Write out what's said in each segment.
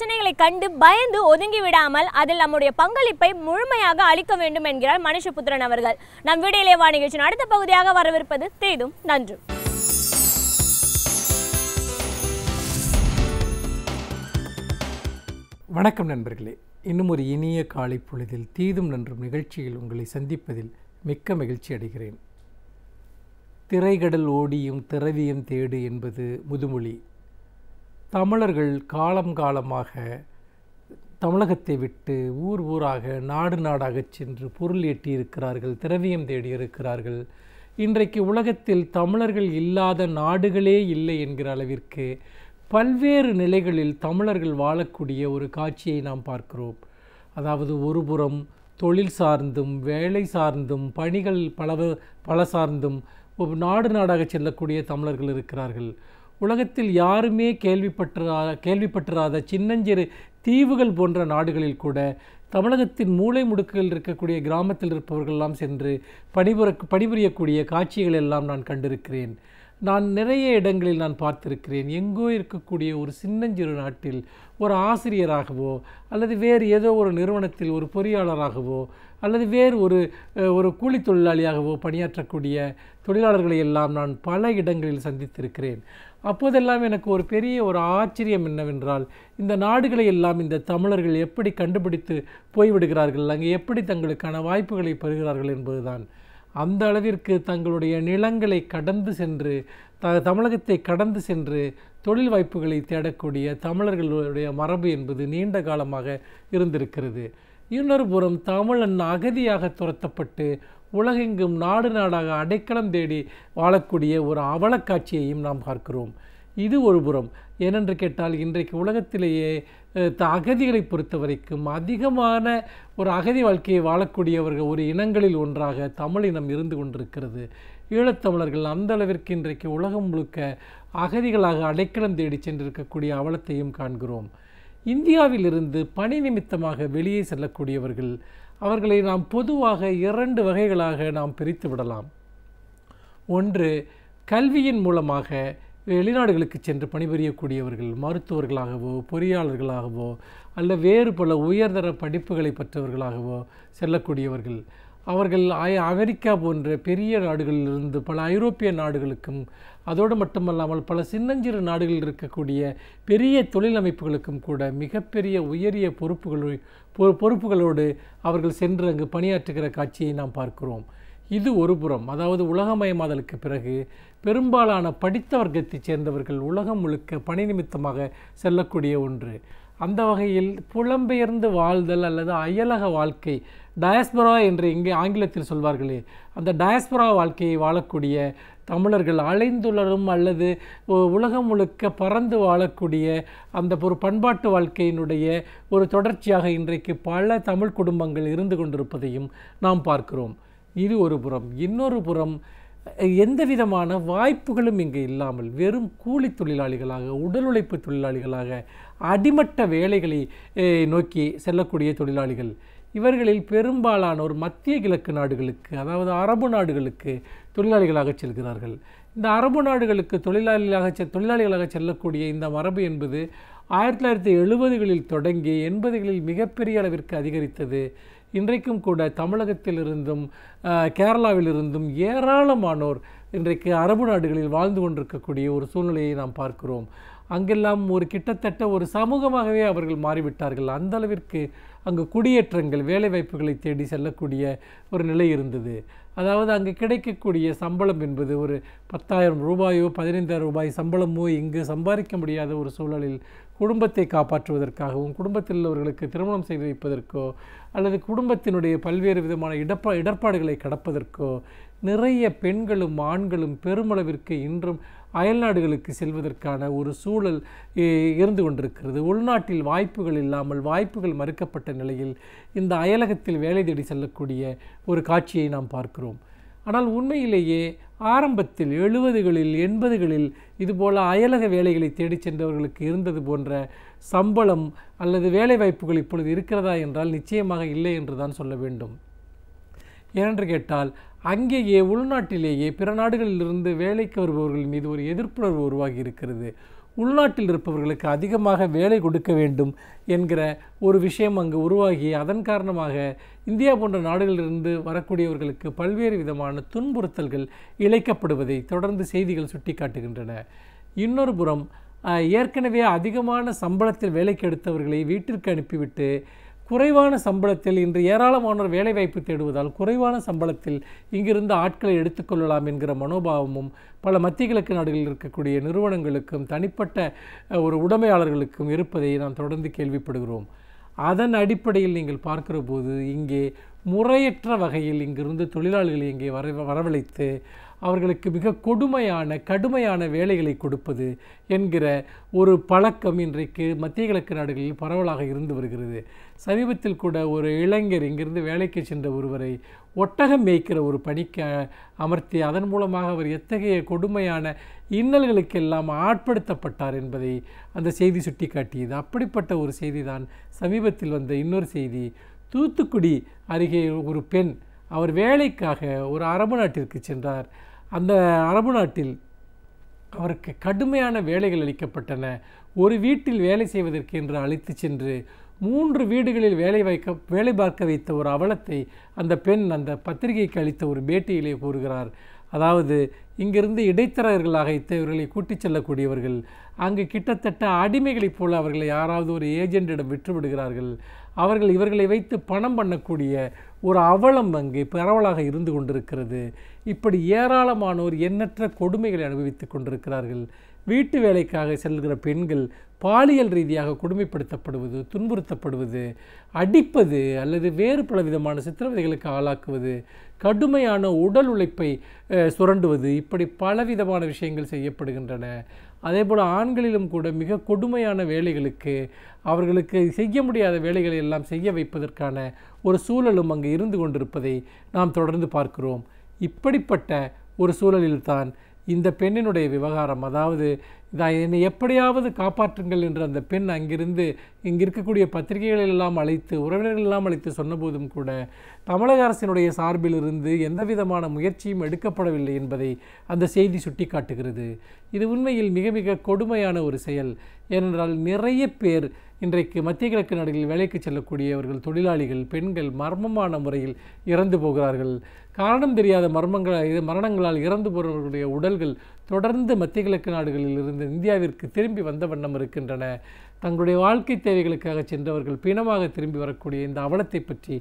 பிரச்சனைகளை கண்டு பயந்து ஒதுங்கி விடாமல் அதில் நம்முடைய பங்களிப்பை முழுமையாக அளிக்க வேண்டும் என்கிறார் மனுஷபுத்திரன் அவர்கள் நம் வீடியோலே வா நிகழ்ச்சியின் அடுத்த பகுதியாக வரவிருப்பது தேதும் நன்றும் வணக்கம் நண்பர்களே இன்னும் ஒரு இனிய காலை பொழுதில் தீதும் நன்றும் நிகழ்ச்சியில் உங்களை சந்திப்பதில் மிக்க மகிழ்ச்சி அடைகிறேன் திரைகடல் ஓடியும் திரவியம் தேடு என்பது முதுமொழி தமிழர்கள் காலம் காலமாக தமிழகத்தை விட்டு ஊர் ஊராக நாடு நாடாக சென்று பொருள் எட்டி இருக்கிறார்கள் திரவியம் தேடி இருக்கிறார்கள் இன்றைக்கு உலகத்தில் தமிழர்கள் இல்லாத நாடுகளே இல்லை என்கிற அளவிற்கு பல்வேறு நிலைகளில் தமிழர்கள் வாழக்கூடிய ஒரு காட்சியை நாம் பார்க்கிறோம் அதாவது ஒருபுறம் தொழில் சார்ந்தும் வேலை சார்ந்தும் பணிகள் பல பல சார்ந்தும் நாடு நாடாக செல்லக்கூடிய தமிழர்கள் இருக்கிறார்கள் உலகத்தில் யாருமே கேள்விப்பட்டிரா கேள்விப்பட்டிராத சின்னஞ்சிறு தீவுகள் போன்ற நாடுகளில் கூட தமிழகத்தின் மூளை முடுக்குகள் இருக்கக்கூடிய கிராமத்தில் இருப்பவர்களெல்லாம் சென்று பணிபுர பணிபுரியக்கூடிய காட்சிகள் எல்லாம் நான் கண்டிருக்கிறேன் நான் நிறைய இடங்களில் நான் பார்த்திருக்கிறேன் எங்கோ இருக்கக்கூடிய ஒரு சின்னஞ்சிறு நாட்டில் ஒரு ஆசிரியராகவோ அல்லது வேறு ஏதோ ஒரு நிறுவனத்தில் ஒரு பொறியாளராகவோ அல்லது வேறு ஒரு ஒரு கூலி தொழிலாளியாகவோ பணியாற்றக்கூடிய தொழிலாளர்களை எல்லாம் நான் பல இடங்களில் சந்தித்திருக்கிறேன் அப்போதெல்லாம் எனக்கு ஒரு பெரிய ஒரு ஆச்சரியம் என்னவென்றால் இந்த நாடுகளை எல்லாம் இந்த தமிழர்கள் எப்படி கண்டுபிடித்து போய்விடுகிறார்கள் அங்கே எப்படி தங்களுக்கான வாய்ப்புகளை பெறுகிறார்கள் என்பதுதான் அந்த அளவிற்கு தங்களுடைய நிலங்களை கடந்து சென்று த தமிழகத்தை கடந்து சென்று தொழில் வாய்ப்புகளை தேடக்கூடிய தமிழர்களுடைய மரபு என்பது நீண்ட காலமாக இருந்திருக்கிறது இன்னொரு புறம் தமிழன் அகதியாக துரத்தப்பட்டு உலகெங்கும் நாடு நாடாக அடைக்கலம் தேடி வாழக்கூடிய ஒரு அவலக்காட்சியையும் நாம் பார்க்கிறோம் இது ஒரு புறம் ஏனென்று கேட்டால் இன்றைக்கு உலகத்திலேயே அகதிகளை பொறுத்த வரைக்கும் அதிகமான ஒரு அகதி வாழ்க்கையை வாழக்கூடியவர்கள் ஒரு இனங்களில் ஒன்றாக தமிழினம் இருந்து கொண்டிருக்கிறது ஈழத்தமிழர்கள் அந்த அளவிற்கு இன்றைக்கு உலகம் முழுக்க அகதிகளாக அடைக்கலம் தேடி சென்றிருக்கக்கூடிய அவலத்தையும் காண்கிறோம் இந்தியாவிலிருந்து பணி நிமித்தமாக வெளியே செல்லக்கூடியவர்கள் அவர்களை நாம் பொதுவாக இரண்டு வகைகளாக நாம் பிரித்து விடலாம் ஒன்று கல்வியின் மூலமாக வெளிநாடுகளுக்கு சென்று பணிபுரியக்கூடியவர்கள் மருத்துவர்களாகவோ பொறியாளர்களாகவோ அல்ல வேறு பல உயர்தர படிப்புகளை பெற்றவர்களாகவோ செல்லக்கூடியவர்கள் அவர்கள் அமெரிக்கா போன்ற பெரிய நாடுகளிலிருந்து பல ஐரோப்பிய நாடுகளுக்கும் அதோடு மட்டுமல்லாமல் பல சின்னஞ்சிறு நாடுகளில் இருக்கக்கூடிய பெரிய தொழிலமைப்புகளுக்கும் கூட மிகப்பெரிய உயரிய பொறுப்புகளோ பொறுப்புகளோடு அவர்கள் சென்று அங்கு பணியாற்றுகிற காட்சியை நாம் பார்க்கிறோம் இது ஒரு புறம் அதாவது உலகமயமாதலுக்கு பிறகு பெரும்பாலான படித்த வர்க்கத்தைச் சேர்ந்தவர்கள் உலகம் முழுக்க பணி நிமித்தமாக செல்லக்கூடிய ஒன்று அந்த வகையில் புலம்பெயர்ந்து வாழ்தல் அல்லது அயலக வாழ்க்கை டயஸ்பரா என்று இங்கே ஆங்கிலத்தில் சொல்வார்களே அந்த டயஸ்பரா வாழ்க்கையை வாழக்கூடிய தமிழர்கள் அலைந்துள்ளரும் அல்லது உலகம் முழுக்க பறந்து வாழக்கூடிய அந்த ஒரு பண்பாட்டு வாழ்க்கையினுடைய ஒரு தொடர்ச்சியாக இன்றைக்கு பல தமிழ் குடும்பங்கள் இருந்து கொண்டிருப்பதையும் நாம் பார்க்கிறோம் இது ஒரு புறம் இன்னொரு புறம் எந்த விதமான வாய்ப்புகளும் இங்கே இல்லாமல் வெறும் கூலி தொழிலாளிகளாக உடல் உழைப்பு தொழிலாளிகளாக அடிமட்ட வேலைகளை நோக்கி செல்லக்கூடிய தொழிலாளிகள் இவர்களில் பெரும்பாலானோர் மத்திய கிழக்கு நாடுகளுக்கு அதாவது அரபு நாடுகளுக்கு தொழிலாளிகளாக செல்கிறார்கள் இந்த அரபு நாடுகளுக்கு தொழிலாளிகளாக செ தொழிலாளிகளாக செல்லக்கூடிய இந்த மரபு என்பது ஆயிரத்தி தொள்ளாயிரத்தி எழுபதுகளில் தொடங்கி எண்பதுகளில் மிகப்பெரிய அளவிற்கு அதிகரித்தது இன்றைக்கும் கூட தமிழகத்திலிருந்தும் கேரளாவிலிருந்தும் ஏராளமானோர் இன்றைக்கு அரபு நாடுகளில் வாழ்ந்து கொண்டிருக்கக்கூடிய ஒரு சூழ்நிலையை நாம் பார்க்கிறோம் அங்கெல்லாம் ஒரு கிட்டத்தட்ட ஒரு சமூகமாகவே அவர்கள் மாறிவிட்டார்கள் அந்த அளவிற்கு அங்கு குடியேற்றங்கள் வேலைவாய்ப்புகளை தேடி செல்லக்கூடிய ஒரு நிலை இருந்தது அதாவது அங்கு கிடைக்கக்கூடிய சம்பளம் என்பது ஒரு பத்தாயிரம் ரூபாயோ பதினைந்தாயிரம் ரூபாய் சம்பளமோ இங்கு சம்பாதிக்க முடியாத ஒரு சூழலில் குடும்பத்தை காப்பாற்றுவதற்காகவும் குடும்பத்தில் உள்ளவர்களுக்கு திருமணம் செய்து வைப்பதற்கோ அல்லது குடும்பத்தினுடைய பல்வேறு விதமான இடப்பா இடர்பாடுகளை கடப்பதற்கோ நிறைய பெண்களும் ஆண்களும் பெருமளவிற்கு இன்றும் அயல்நாடுகளுக்கு செல்வதற்கான ஒரு சூழல் இருந்து கொண்டிருக்கிறது உள்நாட்டில் வாய்ப்புகள் இல்லாமல் வாய்ப்புகள் மறுக்கப்பட்ட ஏற்பட்ட நிலையில் இந்த அயலகத்தில் வேலை தேடி செல்லக்கூடிய ஒரு காட்சியை நாம் பார்க்கிறோம் ஆனால் உண்மையிலேயே ஆரம்பத்தில் எழுபதுகளில் எண்பதுகளில் இதுபோல் அயலக வேலைகளை தேடிச் சென்றவர்களுக்கு இருந்தது போன்ற சம்பளம் அல்லது வேலை வாய்ப்புகள் இப்பொழுது இருக்கிறதா என்றால் நிச்சயமாக இல்லை என்று தான் சொல்ல வேண்டும் ஏனென்று கேட்டால் அங்கேயே உள்நாட்டிலேயே பிற நாடுகளிலிருந்து வேலைக்கு வருபவர்கள் மீது ஒரு எதிர்ப்புணர்வு உருவாகி இருக்கிறது உள்நாட்டில் இருப்பவர்களுக்கு அதிகமாக வேலை கொடுக்க வேண்டும் என்கிற ஒரு விஷயம் அங்கு உருவாகி அதன் காரணமாக இந்தியா போன்ற நாடுகளிலிருந்து வரக்கூடியவர்களுக்கு பல்வேறு விதமான துன்புறுத்தல்கள் இழைக்கப்படுவதை தொடர்ந்து செய்திகள் சுட்டிக்காட்டுகின்றன இன்னொரு புறம் ஏற்கனவே அதிகமான சம்பளத்தில் வேலைக்கு எடுத்தவர்களை வீட்டிற்கு அனுப்பிவிட்டு குறைவான சம்பளத்தில் இன்று ஏராளமானோர் வேலைவாய்ப்பு தேடுவதால் குறைவான சம்பளத்தில் இங்கிருந்து ஆட்களை எடுத்துக்கொள்ளலாம் என்கிற மனோபாவமும் பல மத்திய கிழக்கு நாடுகளில் இருக்கக்கூடிய நிறுவனங்களுக்கும் தனிப்பட்ட ஒரு உடைமையாளர்களுக்கும் இருப்பதை நாம் தொடர்ந்து கேள்விப்படுகிறோம் அதன் அடிப்படையில் நீங்கள் பார்க்கிற போது இங்கே முறையற்ற வகையில் இங்கிருந்து தொழிலாளிகளை இங்கே வர வரவழைத்து அவர்களுக்கு மிக கொடுமையான கடுமையான வேலைகளை கொடுப்பது என்கிற ஒரு பழக்கம் இன்றைக்கு மத்திய கிழக்கு நாடுகளில் பரவலாக இருந்து வருகிறது சமீபத்தில் கூட ஒரு இளைஞர் இங்கிருந்து வேலைக்கு சென்ற ஒருவரை ஒட்டகம் மேய்க்கிற ஒரு பணிக்கு அமர்த்தி அதன் மூலமாக அவர் எத்தகைய கொடுமையான இன்னல்களுக்கெல்லாம் ஆட்படுத்தப்பட்டார் என்பதை அந்த செய்தி சுட்டி காட்டியது அப்படிப்பட்ட ஒரு செய்தி தான் சமீபத்தில் வந்த இன்னொரு செய்தி தூத்துக்குடி அருகே ஒரு பெண் அவர் வேலைக்காக ஒரு அரபு நாட்டிற்கு சென்றார் அந்த அரபு நாட்டில் அவருக்கு கடுமையான வேலைகள் அளிக்கப்பட்டன ஒரு வீட்டில் வேலை செய்வதற்கு என்று அழைத்து சென்று மூன்று வீடுகளில் வேலை வைக்க வேலை பார்க்க வைத்த ஒரு அவலத்தை அந்த பெண் அந்த பத்திரிகைக்கு அளித்த ஒரு பேட்டியிலே கூறுகிறார் அதாவது இங்கிருந்து இடைத்தரகர்களாக இத்தவர்களை கூட்டிச் செல்லக்கூடியவர்கள் அங்கு கிட்டத்தட்ட அடிமைகளைப் போல அவர்களை யாராவது ஒரு ஏஜெண்டிடம் விற்றுவிடுகிறார்கள் அவர்கள் இவர்களை வைத்து பணம் பண்ணக்கூடிய ஒரு அவலம் அங்கே பரவலாக இருந்து கொண்டிருக்கிறது இப்படி ஏராளமானோர் எண்ணற்ற கொடுமைகளை அனுபவித்து கொண்டிருக்கிறார்கள் வீட்டு வேலைக்காக செல்கிற பெண்கள் பாலியல் ரீதியாக கொடுமைப்படுத்தப்படுவது துன்புறுத்தப்படுவது அடிப்பது அல்லது வேறு பல விதமான சித்திரவதைகளுக்கு ஆளாக்குவது கடுமையான உடல் உழைப்பை சுரண்டுவது இப்படி பலவிதமான விஷயங்கள் செய்யப்படுகின்றன அதே போல் ஆண்களிலும் கூட மிக கொடுமையான வேலைகளுக்கு அவர்களுக்கு செய்ய முடியாத வேலைகளை எல்லாம் செய்ய வைப்பதற்கான ஒரு சூழலும் அங்கு இருந்து கொண்டிருப்பதை நாம் தொடர்ந்து பார்க்கிறோம் இப்படிப்பட்ட ஒரு சூழலில்தான் இந்த பெண்ணினுடைய விவகாரம் அதாவது இதை என்னை எப்படியாவது காப்பாற்றுங்கள் என்று அந்த பெண் அங்கிருந்து இங்கே இருக்கக்கூடிய பத்திரிகைகள் எல்லாம் அழைத்து உறவினர்கள் எல்லாம் அழைத்து சொன்னபோதும் கூட தமிழக அரசினுடைய சார்பிலிருந்து எந்த விதமான முயற்சியும் எடுக்கப்படவில்லை என்பதை அந்த செய்தி சுட்டி காட்டுகிறது இது உண்மையில் மிக மிக கொடுமையான ஒரு செயல் ஏனென்றால் நிறைய பேர் இன்றைக்கு மத்திய கிழக்கு நாடுகளில் வேலைக்கு செல்லக்கூடியவர்கள் தொழிலாளிகள் பெண்கள் மர்மமான முறையில் இறந்து போகிறார்கள் காரணம் தெரியாத மர்மங்களால் இது மரணங்களால் இறந்து போகிறவர்களுடைய உடல்கள் தொடர்ந்து மத்திய கிழக்கு நாடுகளில் இருந்து இந்தியாவிற்கு திரும்பி வந்த வண்ணம் இருக்கின்றன தங்களுடைய வாழ்க்கை தேவைகளுக்காக சென்றவர்கள் பிணமாக திரும்பி வரக்கூடிய இந்த அவலத்தை பற்றி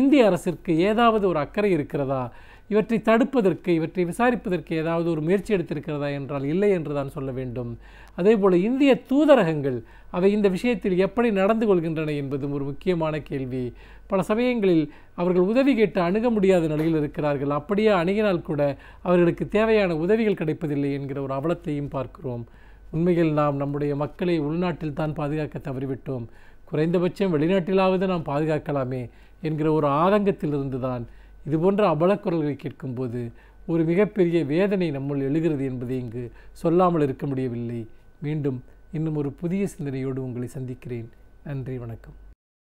இந்திய அரசிற்கு ஏதாவது ஒரு அக்கறை இருக்கிறதா இவற்றை தடுப்பதற்கு இவற்றை விசாரிப்பதற்கு ஏதாவது ஒரு முயற்சி எடுத்திருக்கிறதா என்றால் இல்லை என்று தான் சொல்ல வேண்டும் அதே போல் இந்திய தூதரகங்கள் அவை இந்த விஷயத்தில் எப்படி நடந்து கொள்கின்றன என்பதும் ஒரு முக்கியமான கேள்வி பல சமயங்களில் அவர்கள் உதவி கேட்டு அணுக முடியாத நிலையில் இருக்கிறார்கள் அப்படியே அணுகினால் கூட அவர்களுக்கு தேவையான உதவிகள் கிடைப்பதில்லை என்கிற ஒரு அவலத்தையும் பார்க்கிறோம் உண்மையில் நாம் நம்முடைய மக்களை உள்நாட்டில் தான் பாதுகாக்க தவறிவிட்டோம் குறைந்தபட்சம் வெளிநாட்டிலாவது நாம் பாதுகாக்கலாமே என்கிற ஒரு ஆதங்கத்திலிருந்து தான் இது போன்ற அபலக்குரல்களை கேட்கும்போது ஒரு மிகப்பெரிய வேதனை நம்முள் எழுகிறது என்பதை இங்கு சொல்லாமல் இருக்க முடியவில்லை மீண்டும் இன்னும் ஒரு புதிய சிந்தனையோடு உங்களை சந்திக்கிறேன் நன்றி வணக்கம்